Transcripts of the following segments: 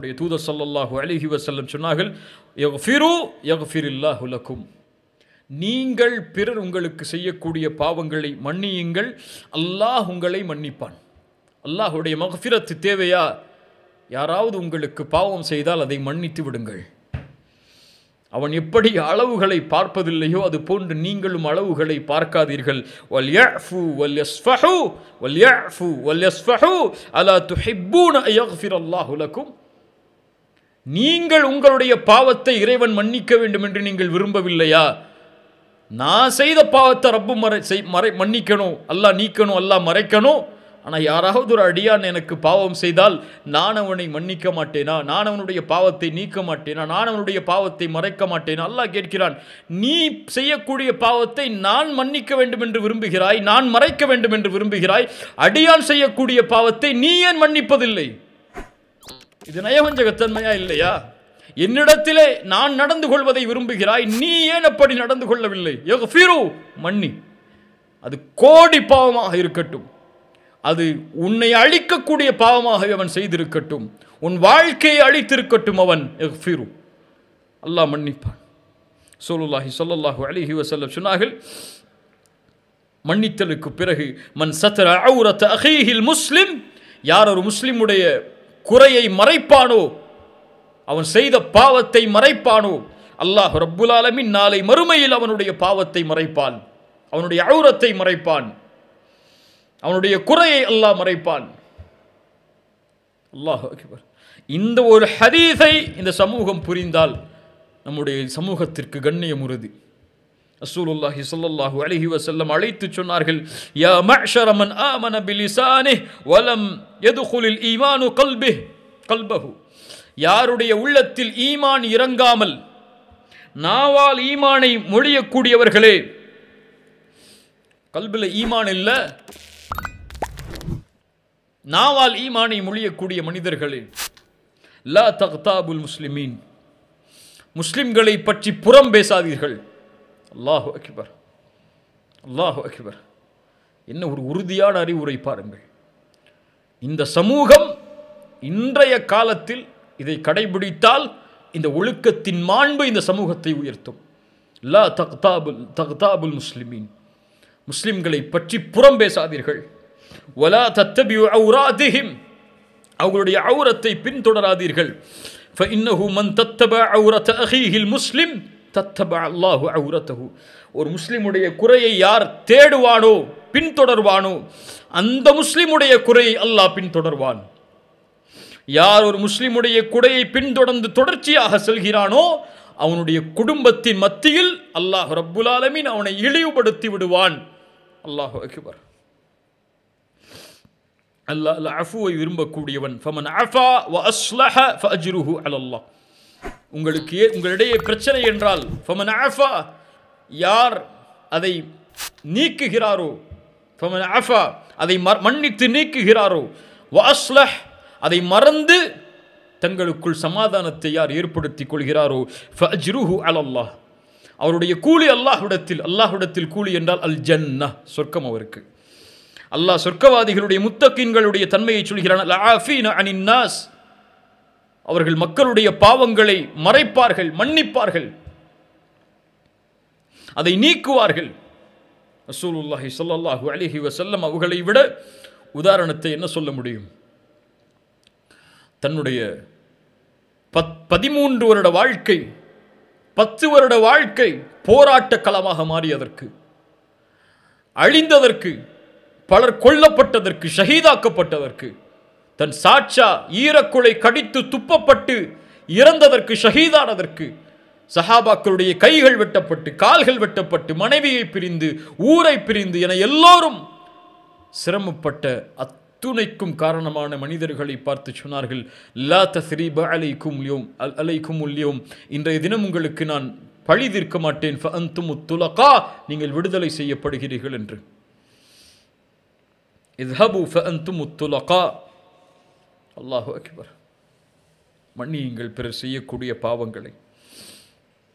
அல்லாஹுடைய தூதர் சல்லாஹூ அலிஹி வசல்லம் சொன்னார்கள் நீங்கள் பிறர் உங்களுக்கு செய்யக்கூடிய பாவங்களை மன்னியுங்கள் அல்லாஹ் உங்களை மன்னிப்பான் அல்லாஹுடைய மகஃபிரத்து தேவையா யாராவது உங்களுக்கு பாவம் செய்தால் அதை மன்னித்து விடுங்கள் அவன் எப்படி அளவுகளை பார்ப்பதில்லையோ அது போன்று நீங்களும் அளவுகளை பார்க்காதீர்கள் அலா துஹிப்பூன அல்லாஹுலக்கும் நீங்கள் உங்களுடைய பாவத்தை இறைவன் மன்னிக்க வேண்டும் என்று நீங்கள் விரும்பவில்லையா நான் செய்த பாவத்தை ரப்பு மறை செய் மறை மன்னிக்கணும் அல்லாஹ் நீக்கணும் அல்லாஹ் மறைக்கணும் ஆனால் யாராவது ஒரு அடியான் எனக்கு பாவம் செய்தால் நான் அவனை மன்னிக்க மாட்டேனா நான் அவனுடைய பாவத்தை நீக்க மாட்டேனா நான் அவனுடைய பாவத்தை மறைக்க மாட்டேனா அல்லாஹ் கேட்கிறான் நீ செய்யக்கூடிய பாவத்தை நான் மன்னிக்க வேண்டும் என்று விரும்புகிறாய் நான் மறைக்க வேண்டும் என்று விரும்புகிறாய் அடியான் செய்யக்கூடிய பாவத்தை நீ ஏன் மன்னிப்பதில்லை இது நயவஞ்சகத்தன்மையா இல்லையா என்னிடத்திலே நான் நடந்து கொள்வதை விரும்புகிறாய் நீ ஏன் அப்படி நடந்து கொள்ளவில்லை மன்னி அது கோடி பாவமாக இருக்கட்டும் அது உன்னை அழிக்கக்கூடிய பாவமாகவே அவன் செய்திருக்கட்டும் உன் வாழ்க்கையை அழித்திருக்கட்டும் அவன் அல்லாஹ் மன்னிப்பான் சொல்லுல்லாஹி சொல்லல்லாஹு அழகி வசல்ல சொன்னார்கள் மன்னித்தலுக்கு பிறகு மன் சத்ர அவுரத் அஹீஹில் முஸ்லிம் யார் ஒரு முஸ்லிமுடைய குறையை மறைப்பானோ அவன் செய்த பாவத்தை மறைப்பானோ அல்லாஹ் ரப்புல் ஆலமின் நாளை மறுமையில் அவனுடைய பாவத்தை மறைப்பான் அவனுடைய அவுரத்தை மறைப்பான் அவனுடைய குறையை அல்லாஹ் மறைப்பான் அல்லாஹ் இந்த ஒரு ஹதீஸை இந்த சமூகம் புரிந்தால் நம்முடைய சமூகத்திற்கு கண்ணியம் உறுதி ரசூலுல்லாஹி சல்லல்லாஹு அலஹி வசல்லம் அழைத்து சொன்னார்கள் யா மஷரமன் ஆமன பிலிசானே வலம் எதுகுலில் ஈமானு கல்பி கல்பஹு யாருடைய உள்ளத்தில் ஈமான் இறங்காமல் நாவால் ஈமானை மொழியக்கூடியவர்களே கல்பில் ஈமான் இல்லை நாவால் ஈமானை மொழியக்கூடிய மனிதர்களே லா தக்தாபுல் முஸ்லிமீன் முஸ்லிம்களை பற்றி புறம் பேசாதீர்கள் அல்லாஹு அக்பர் அல்லாஹு அக்பர் என்ன ஒரு உறுதியான அறிவுரை பாருங்கள் இந்த சமூகம் இன்றைய காலத்தில் இதை கடைபிடித்தால் இந்த ஒழுக்கத்தின் மாண்பு இந்த சமூகத்தை உயர்த்தும் லா தக்தாபுல் தக்தாபுல் முஸ்லிமீன் முஸ்லிம்களை பற்றி புறம் பேசாதீர்கள் ஒலா தத்தபி அவுராதிஹிம் அவர்களுடைய அவுரத்தை பின்தொடராதீர்கள் இன்னஹு மன் தத்தப அவுரத் أخيه முஸ்லிம் தத்தப அல்லாஹு அவுரத்தகு ஒரு முஸ்லீமுடைய குறையை யார் தேடுவானோ பின்தொடர்வானோ அந்த முஸ்லீமுடைய குறையை அல்லாஹ் பின்தொடர்வான் யார் ஒரு முஸ்லீமுடைய குடையை பின்தொடர்ந்து தொடர்ச்சியாக செல்கிறானோ அவனுடைய குடும்பத்தின் மத்தியில் அல்லாஹ் ரப்புல் ஆலமின் அவனை இழிவுபடுத்தி விடுவான் அல்லாஹ் அகிபர் அல்லாஹ் அஃபுவை விரும்பக்கூடியவன் ஃபமன் அஃபா வ அஸ்லஹ ஃப அஜ்ருஹு அலல்லாஹ் உங்களுக்கு ஏ உங்களிடையே பிரச்சனை என்றால் ஆஃபா யார் அதை நீக்குகிறாரோ ஃபமன் ஆஃபா அதை மன்னித்து நீக்குகிறாரோ வாஸ்லஹ் அதை மறந்து தங்களுக்குள் சமாதானத்தை யார் ஏற்படுத்திக் கொள்கிறாரோ ஃபஜ்ருஹு அலல்லாஹ் அவருடைய கூலி அல்லாஹுடத்தில் அல்லாஹுடத்தில் கூலி என்றால் அல் ஜன்னா சொர்க்கம் அவருக்கு அல்லாஹ் சொர்க்கவாதிகளுடைய முத்தக்கின்களுடைய தன்மையை சொல்கிறான் அல் ஆஃபீன அனின் நாஸ் அவர்கள் மக்களுடைய பாவங்களை மறைப்பார்கள் மன்னிப்பார்கள் அதை நீக்குவார்கள் ரசூலுல்லாஹி சொல்லாஹு அலிஹி வசல்லம் அவர்களை விட உதாரணத்தை என்ன சொல்ல முடியும் தன்னுடைய பத் பதிமூன்று வருட வாழ்க்கை பத்து வருட வாழ்க்கை போராட்ட களமாக மாறியதற்கு அழிந்ததற்கு பலர் கொல்லப்பட்டதற்கு ஷஹீதாக்கப்பட்டதற்கு தன் சாட்சா ஈரக்குலை கடித்து துப்பப்பட்டு இறந்ததற்கு ஷஹீதானதற்கு சஹாபாக்களுடைய கைகள் வெட்டப்பட்டு கால்கள் வெட்டப்பட்டு மனைவியை பிரிந்து ஊரை பிரிந்து என எல்லோரும் சிரமப்பட்ட அத்துணைக்கும் காரணமான மனிதர்களை பார்த்து சொன்னார்கள் லா தஸ்ரீப அலைக்கும் லியோம் அல் அலைக்கும் உல்யோம் இன்றைய தினம் உங்களுக்கு நான் பழி தீர்க்க மாட்டேன் துலகா நீங்கள் விடுதலை செய்யப்படுகிறீர்கள் என்று அல்லாஹு அக்பர் மன்னியுங்கள் பிறர் செய்யக்கூடிய பாவங்களை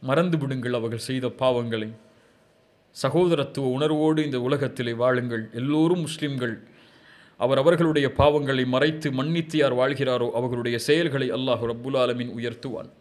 மறந்து விடுங்கள் அவர்கள் செய்த பாவங்களை சகோதரத்துவ உணர்வோடு இந்த உலகத்திலே வாழுங்கள் எல்லோரும் முஸ்லிம்கள் அவர் அவர்களுடைய பாவங்களை மறைத்து மன்னித்து யார் வாழ்கிறாரோ அவர்களுடைய செயல்களை அல்லாஹு ரப்புல் ஆலமின் உயர்த்துவான்